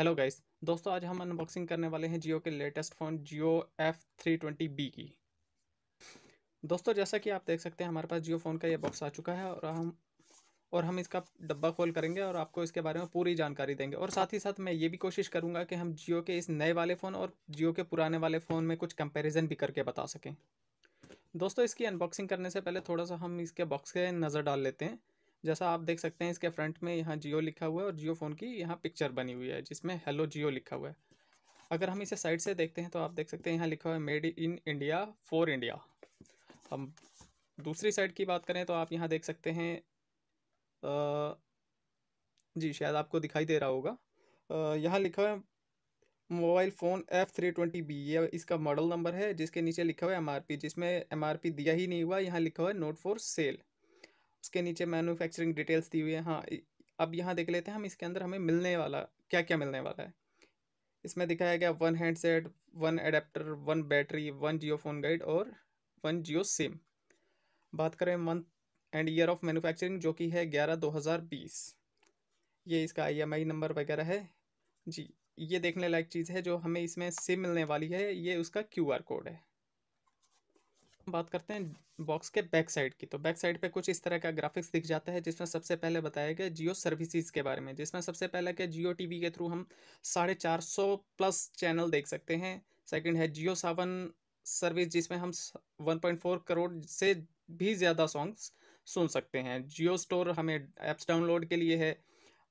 hello guys दोस्तों आज हम अनबॉक्सिंग करने वाले हैं जियो के latest phone Jio F three twenty B की दोस्तों जैसा कि आप देख सकते हैं हमारे पास जियो फ़ोन का ये बॉक्स आ चुका है और हम और हम इसका डब्बा खोल करेंगे और आपको इसके बारे में पूरी जानकारी देंगे और साथ ही साथ मैं ये भी कोशिश करूँगा कि हम जियो के इस नए वाले फ़ोन और जियो के पुराने वाले फ़ोन में कुछ कंपेरिजन भी करके बता सकें दोस्तों इसकी अनबॉक्सिंग करने से पहले थोड़ा सा हम इसके बॉक्स के नज़र डाल लेते हैं जैसा आप देख सकते हैं इसके फ्रंट में यहाँ जियो लिखा हुआ है और जियो फ़ोन की यहाँ पिक्चर बनी हुई है जिसमें हेलो जियो लिखा हुआ है अगर हम इसे साइड से देखते हैं तो आप देख सकते हैं यहाँ लिखा हुआ है made in India for India हम दूसरी साइड की बात करें तो आप यहाँ देख सकते हैं आ, जी शायद आपको दिखाई दे रहा होगा यहाँ लिखा हुआ है mobile phone F three twenty B ये इसका मॉडल नंबर है जिसके नीचे लिखा हुआ है एम जिसमें एम दिया ही नहीं हुआ यहाँ लिखा हुआ है नोट फॉर सेल प्रोडक्ट्स के नीचे मैन्युफैक्चरिंग डिटेल्स दी हुई है हाँ अब यहाँ देख लेते हैं हम इसके अंदर हमें मिलने वाला क्या क्या मिलने वाला है इसमें दिखाया गया one handset one adapter one battery one Jio phone guide और वन जियो सिम बात करें month and year of manufacturing जो कि है ग्यारह दो हज़ार बीस ये इसका आई नंबर वगैरह है जी ये देखने लायक चीज़ है जो हमें इसमें सिम मिलने वाली है ये उसका क्यू आर कोड है बात करते हैं बॉक्स के बैक साइड की तो बैक साइड पे कुछ इस तरह का ग्राफिक्स दिख जाता है जिसमें सबसे पहले बताया गया जियो सर्विसेज के बारे में जिसमें सबसे पहले क्या जियो टी के थ्रू हम साढ़े चार सौ प्लस चैनल देख सकते हैं सेकंड है जियो सावन सर्विस जिसमें हम वन पॉइंट फोर करोड़ से भी ज़्यादा सॉन्ग्स सुन सकते हैं जियो स्टोर हमें ऐप्स डाउनलोड के लिए है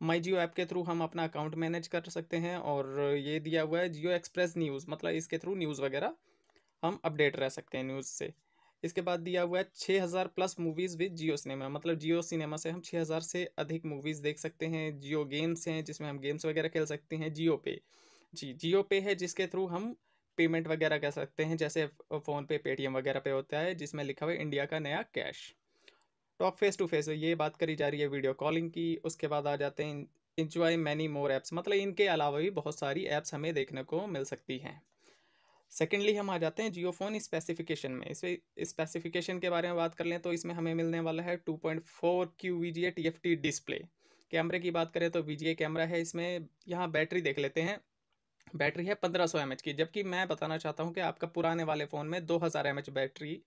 माई जियो ऐप के थ्रू हम अपना अकाउंट मैनेज कर सकते हैं और ये दिया हुआ है जियो एक्सप्रेस न्यूज़ मतलब इसके थ्रू न्यूज़ वगैरह हम अपडेट रह सकते हैं न्यूज़ से इसके बाद दिया हुआ है छः हज़ार plus movies with Jio cinema मतलब जियो सिनेमा से हम छः हज़ार से अधिक मूवीज़ देख सकते हैं जियो गेम्स हैं जिसमें हम गेम्स वगैरह खेल सकते हैं जियो पे जी जियो पे है जिसके थ्रू हम पेमेंट वगैरह कर सकते हैं जैसे फ़ोन पे पेटीएम वगैरह पे होता है जिसमें लिखा हुआ है इंडिया का नया cash talk face to face ये बात करी जा रही है वीडियो कॉलिंग की उसके बाद आ जाते हैं इंजॉय मैनी मोर ऐप्स मतलब इनके अलावा भी बहुत सारी ऐप्स हमें देखने को मिल सकती हैं सेकेंडली हम आ जाते हैं जियो फोन स्पेसिफिकेशन में इस स्पेसिफिकेशन के बारे में बात कर लें तो इसमें हमें मिलने वाला है two point four Q V G A T F T display कैमरे की बात करें तो वी जी ए कैमरा है इसमें यहाँ बैटरी देख लेते हैं बैटरी है पंद्रह सौ एम एच की जबकि मैं बताना चाहता हूँ कि आपका पुराने वाले फ़ोन में दो हज़ार एम एच बैटरी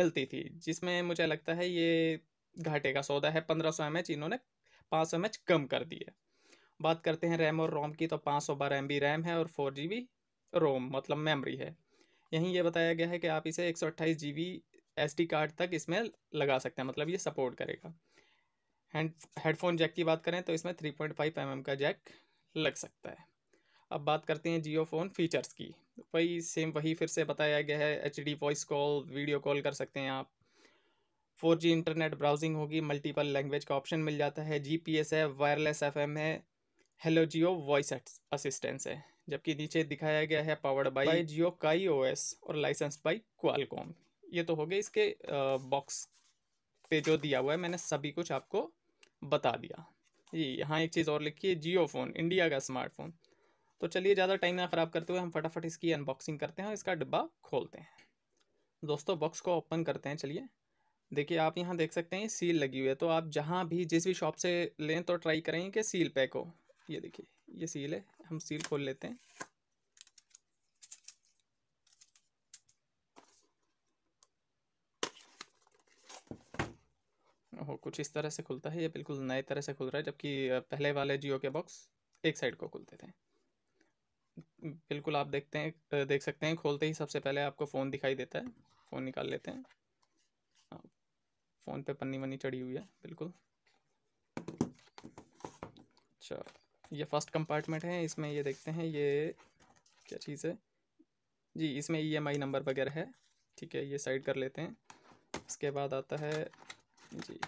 मिलती थी जिसमें मुझे लगता है ये घाटे का सौदा है पंद्रह सौ एम एच इन्होंने पाँच सौ एम एच कम कर दिए बात करते हैं रैम और रोम की तो पाँच सौ बारह एम बी रैम है और फोर जी बी रोम मतलब मेमोरी है यहीं ये बताया गया है कि आप इसे एक सौ अट्ठाईस G B S D card तक इसमें लगा सकते हैं मतलब ये सपोर्ट करेगा हैंड हेडफोन जैक की बात करें तो इसमें three point five M M का जैक लग सकता है अब बात करते हैं जियो फ़ोन फीचर्स की वही सेम वही फिर से बताया गया है H D voice call video call कर सकते हैं आप फोर जी इंटरनेट ब्राउजिंग होगी मल्टीपल लैंग्वेज का ऑप्शन मिल जाता है जी पी एस है वायरलेस एफ एम है हेलो जियो वॉइस असिस्टेंस है जबकि नीचे दिखाया गया है पावर्ड बाई जियो काई ओ और लाइसेंस बाई क्वालकॉम ये तो हो गया इसके बॉक्स पे जो दिया हुआ है मैंने सभी कुछ आपको बता दिया जी यहाँ एक चीज़ और लिखी है जियो फ़ोन इंडिया का स्मार्टफोन तो चलिए ज़्यादा टाइम ना ख़राब करते हुए हम फटाफट इसकी अनबॉक्सिंग करते हैं और इसका डिब्बा खोलते हैं दोस्तों बॉक्स को ओपन करते हैं चलिए देखिए आप यहाँ देख सकते हैं सील लगी हुई है तो आप जहाँ भी जिस भी शॉप से लें तो ट्राई करें कि सील पैक हो ये देखिए ये सील है हम सील खोल लेते हैं ओहो कुछ इस तरह से खुलता है ये बिल्कुल नए तरह से खुल रहा है जबकि पहले वाले जियो के बॉक्स एक साइड को खुलते थे बिल्कुल आप देखते हैं देख सकते हैं खोलते ही सबसे पहले आपको फ़ोन दिखाई देता है फ़ोन निकाल लेते हैं फ़ोन हाँ, पे पन्नी वन्नी चढ़ी हुई है बिल्कुल अच्छा ये फर्स्ट कंपार्टमेंट है इसमें ये देखते हैं ये क्या चीज़ है जी इसमें ई एम आई नंबर वगैरह है ठीक है ये साइड कर लेते हैं इसके बाद आता है जी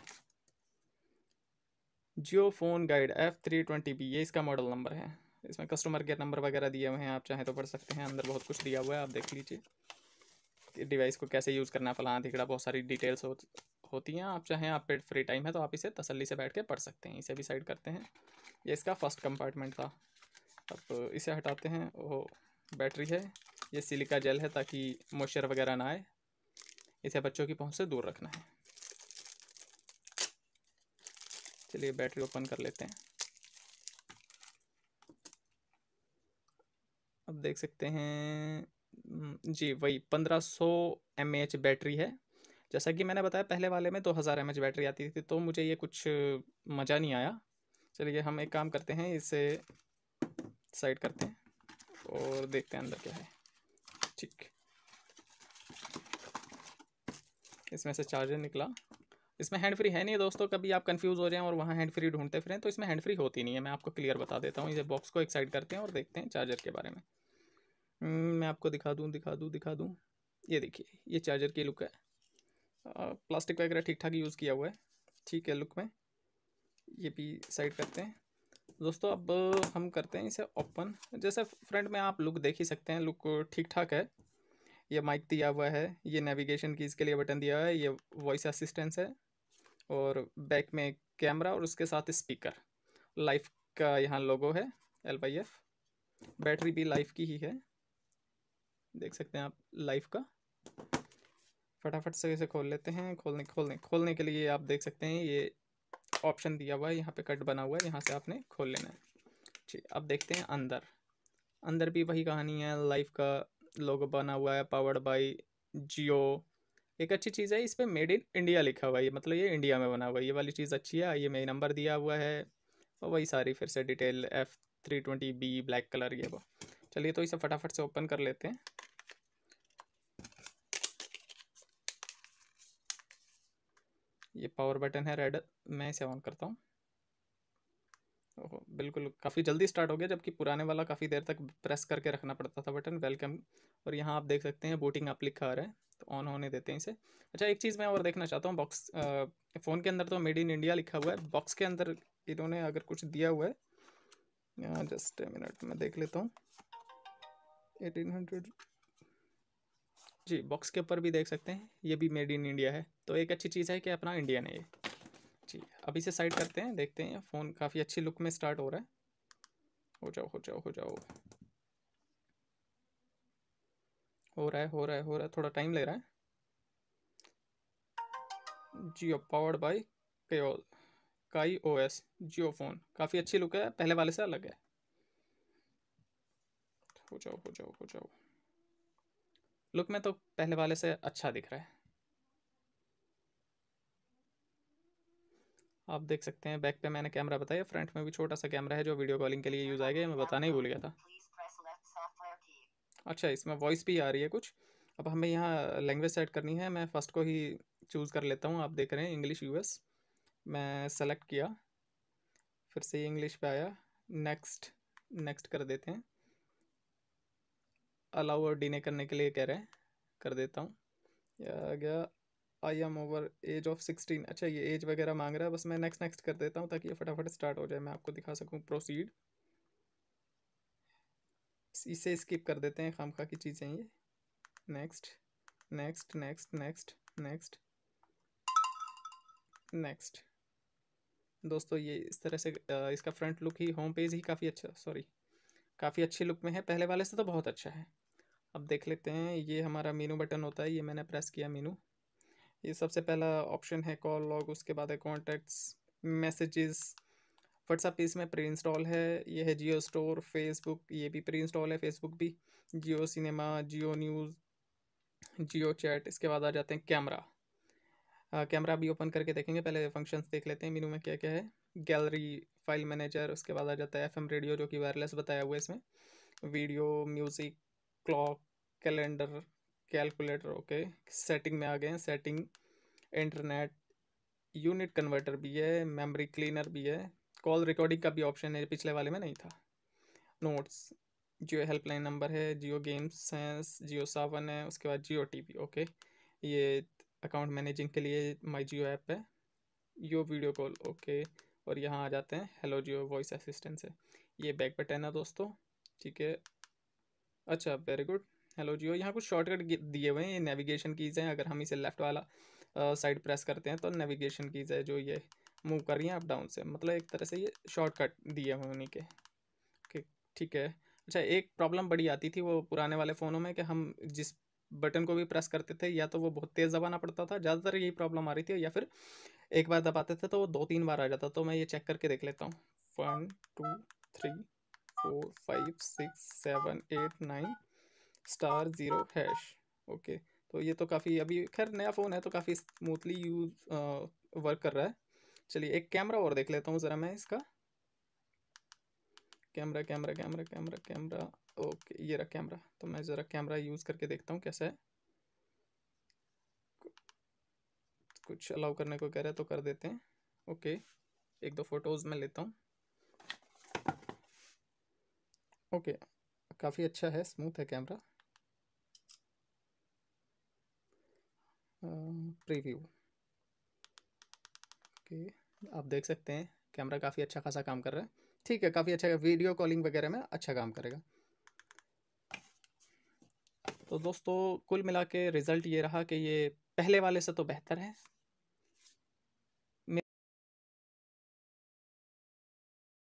Jio phone guide F three twenty B ये इसका मॉडल नंबर है इसमें कस्टमर केयर नंबर वगैरह दिए हुए हैं आप चाहें तो पढ़ सकते हैं अंदर बहुत कुछ दिया हुआ है आप देख लीजिए डिवाइस को कैसे यूज़ करना है फलाना दिखड़ा बहुत सारी डिटेल्स हो होती हैं आप चाहें आप पे फ्री टाइम है तो आप इसे तसल्ली से बैठ के पढ़ सकते हैं इसे भी साइड करते हैं ये इसका फर्स्ट कंपार्टमेंट था अब इसे हटाते हैं वो बैटरी है ये सिलिका जेल है ताकि मॉइस्चर वगैरह ना आए इसे बच्चों की पहुँच से दूर रखना है चलिए बैटरी ओपन कर लेते हैं अब देख सकते हैं जी वही पंद्रह सौ एम एच बैटरी है जैसा कि मैंने बताया पहले वाले में दो हज़ार एम बैटरी आती थी तो मुझे ये कुछ मज़ा नहीं आया चलिए हम एक काम करते हैं इसे साइड करते हैं और देखते हैं अंदर क्या है ठीक इसमें से चार्जर निकला इसमें हैंड फ्री है नहीं दोस्तों कभी आप कंफ्यूज हो जाएं और वहाँ हैंड फ्री ढूंढते फिरें तो इसमें हैंड फ्री होती नहीं है मैं आपको क्लियर बता देता हूँ इसे बॉक्स को एक साइड करते हैं और देखते हैं चार्जर के बारे में हम्म, मैं आपको दिखा दूँ दिखा दूँ दिखा दूँ ये देखिए ये चार्जर की लुक है प्लास्टिक वगैरह ठीक ठाक यूज़ किया हुआ है ठीक है लुक में ये भी साइड करते हैं दोस्तों अब हम करते हैं इसे ओपन जैसे फ्रंट में आप लुक देख ही सकते हैं लुक ठीक ठाक है ये माइक दिया हुआ है ये नेविगेशन की इसके लिए बटन दिया हुआ है ये वॉइस असिस्टेंस है और बैक में कैमरा और उसके साथ स्पीकर लाइफ का यहाँ लोगो है एल वाई एफ बैटरी भी लाइफ की ही है देख सकते हैं आप लाइफ का फटाफट से इसे खोल लेते हैं खोलने खोलने खोलने के लिए आप देख सकते हैं ये ऑप्शन दिया हुआ है यहाँ पे कट बना हुआ है यहाँ से आपने खोल लेना है ठीक अब देखते हैं अंदर अंदर भी वही कहानी है लाइफ का लोगो बना हुआ है पावर्ड बाई जियो एक अच्छी चीज़ है इस पर मेड इन इंडिया लिखा हुआ है मतलब ये इंडिया में बना हुआ है ये वाली चीज़ अच्छी है ये मेरी नंबर दिया हुआ है और वही सारी फिर से detail F three twenty B black colour ये वो चलिए तो इसे फटाफट से ओपन कर लेते हैं ये पावर बटन है रेड मैं इसे ऑन करता हूँ ओहो बिल्कुल काफ़ी जल्दी स्टार्ट हो गया जबकि पुराने वाला काफ़ी देर तक प्रेस करके रखना पड़ता था बटन वेलकम और यहाँ आप देख सकते हैं बूटिंग आप लिखा आ रहा है तो ऑन होने देते हैं इसे अच्छा एक चीज़ मैं और देखना चाहता हूँ बॉक्स फ़ोन के अंदर तो मेड इन इंडिया लिखा हुआ है बॉक्स के अंदर इन्होंने अगर कुछ दिया हुआ है यहाँ जस्ट मिनट में देख लेता हूँ एटीन हंड्रेड जी बॉक्स के ऊपर भी देख सकते हैं ये भी मेड इन इंडिया है तो एक अच्छी चीज़ है कि अपना इंडियन है ये जी अब इसे साइड करते हैं देखते हैं फ़ोन काफ़ी अच्छी लुक में स्टार्ट हो रहा है हो जाओ हो जाओ हो जाओ हो रहा है हो रहा है हो रहा है थोड़ा टाइम लग रहा है जियो पावर्ड बाई कयोल काई ओ एस जियो फ़ोन काफ़ी अच्छी लुक है पहले वाले से अलग है हो जाओ हो जाओ हो जाओ लुक में तो पहले वाले से अच्छा दिख रहा है आप देख सकते हैं बैक पे मैंने कैमरा बताया फ्रंट में भी छोटा सा कैमरा है जो वीडियो कॉलिंग के लिए यूज़ आएगा मैं बताना ही भूल गया था अच्छा इसमें वॉइस भी आ रही है कुछ अब हमें यहाँ लैंग्वेज सेट करनी है मैं फ़र्स्ट को ही चूज़ कर लेता हूँ आप देख रहे हैं इंग्लिश यूएस मैं सेलेक्ट किया फिर से इंग्लिश पे आया नेक्स्ट नेक्स्ट कर देते हैं अलाउ और डिने करने के लिए कह रहे हैं कर देता हूँ या गया I am over age of sixteen अच्छा ये एज वगैरह मांग रहा है बस मैं नेक्स्ट नेक्स्ट कर देता हूँ ताकि ये फटाफट स्टार्ट हो जाए मैं आपको दिखा सकूँ प्रोसीड इसे स्किप कर देते हैं खाम खा की चीज़ें ये next next next next next next दोस्तों ये इस तरह से इसका फ्रंट लुक ही होम पेज ही काफ़ी अच्छा सॉरी काफ़ी अच्छी लुक में है पहले वाले से तो बहुत अच्छा है अब देख लेते हैं ये हमारा मीनू बटन होता है ये मैंने प्रेस किया मीनू ये सबसे पहला ऑप्शन है कॉल लॉग उसके बाद है कॉन्टैक्ट्स मैसेजेस व्हाट्सअप इसमें प्री इंस्टॉल है ये है जियो स्टोर फेसबुक ये भी प्री इंस्टॉल है फेसबुक भी Jio cinema Jio news Jio chat इसके बाद आ जाते हैं कैमरा कैमरा भी ओपन करके देखेंगे पहले फंक्शंस देख लेते हैं मीनू में क्या क्या है गैलरी फाइल मैनेजर उसके बाद आ जाता है एफएम रेडियो जो कि वायरलेस बताया हुआ है इसमें video music clock calendar calculator okay setting में आ गए हैं सेटिंग इंटरनेट यूनिट कन्वर्टर भी है मेमोरी क्लीनर भी है कॉल रिकॉर्डिंग का भी ऑप्शन है पिछले वाले में नहीं था नोट्स जियो हेल्पलाइन नंबर है जियो गेम्स हैं जियो सावन है उसके बाद जियो टीवी ओके ये अकाउंट मैनेजिंग के लिए माई जियो ऐप है यो वीडियो कॉल ओके और यहाँ आ जाते हैं हेलो जियो वॉइस असिस्टेंट से ये बैक बटन है दोस्तों ठीक है अच्छा वेरी गुड हेलो जियो यहाँ कुछ शॉर्टकट दिए हुए हैं ये नेविगेशन कीज़ हैं अगर हम इसे लेफ़्ट वाला साइड प्रेस करते हैं तो नेविगेशन कीज़ है जो ये मूव कर रही हैं अप डाउन से मतलब एक तरह से ये शॉर्टकट दिए हुए उन्हीं के ठीक है अच्छा एक प्रॉब्लम बड़ी आती थी वो पुराने वाले फ़ोनों में कि हम जिस बटन को भी प्रेस करते थे या तो वो बहुत तेज़ दबाना पड़ता था ज़्यादातर यही प्रॉब्लम आ रही थी या फिर एक बार दबाते थे तो वो दो तीन बार आ जाता तो मैं ये चेक करके देख लेता हूँ one two three four five six seven eight nine star zero hash okay तो ये तो काफ़ी अभी खैर नया फ़ोन है तो काफ़ी स्मूथली यूज वर्क कर रहा है चलिए एक कैमरा और देख लेता हूँ ज़रा मैं इसका camera camera camera camera camera okay ये रहा कैमरा तो मैं ज़रा कैमरा यूज़ करके देखता हूँ कैसा है कुछ अलाउ करने को कह रहा है तो कर देते हैं ओके एक दो फ़ोटोज़ मैं लेता हूँ ओके काफ़ी अच्छा है स्मूथ है कैमरा प्रीव्यू ओके आप देख सकते हैं कैमरा काफ़ी अच्छा खासा काम कर रहा है ठीक है काफ़ी अच्छा वीडियो कॉलिंग वगैरह में अच्छा काम करेगा तो दोस्तों कुल मिला के रिज़ल्ट ये रहा कि ये पहले वाले से तो बेहतर है